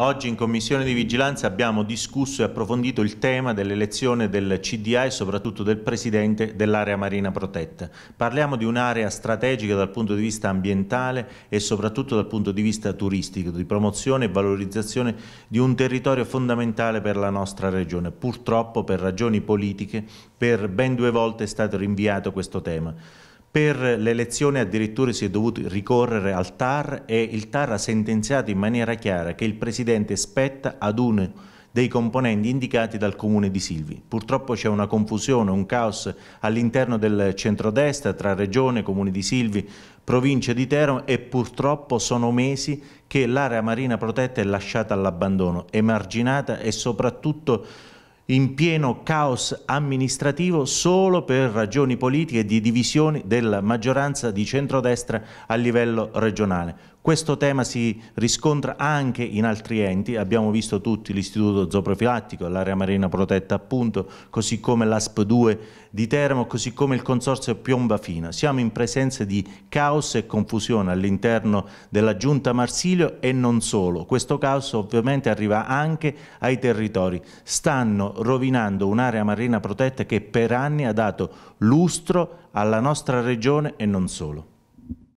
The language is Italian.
Oggi in Commissione di Vigilanza abbiamo discusso e approfondito il tema dell'elezione del CDA e soprattutto del Presidente dell'area marina protetta. Parliamo di un'area strategica dal punto di vista ambientale e soprattutto dal punto di vista turistico, di promozione e valorizzazione di un territorio fondamentale per la nostra regione. Purtroppo per ragioni politiche per ben due volte è stato rinviato questo tema. Per l'elezione addirittura si è dovuto ricorrere al TAR e il TAR ha sentenziato in maniera chiara che il Presidente spetta ad uno dei componenti indicati dal comune di Silvi. Purtroppo c'è una confusione, un caos all'interno del centrodestra tra regione, comune di Silvi, provincia di Teramo e purtroppo sono mesi che l'area marina protetta è lasciata all'abbandono, emarginata e soprattutto in pieno caos amministrativo solo per ragioni politiche di divisioni della maggioranza di centrodestra a livello regionale. Questo tema si riscontra anche in altri enti, abbiamo visto tutti l'istituto zooprofilattico, l'area marina protetta appunto, così come l'ASP2 di Teramo, così come il consorzio Piomba Fina. Siamo in presenza di caos e confusione all'interno della giunta Marsilio e non solo. Questo caos ovviamente arriva anche ai territori. Stanno rovinando un'area marina protetta che per anni ha dato lustro alla nostra regione e non solo.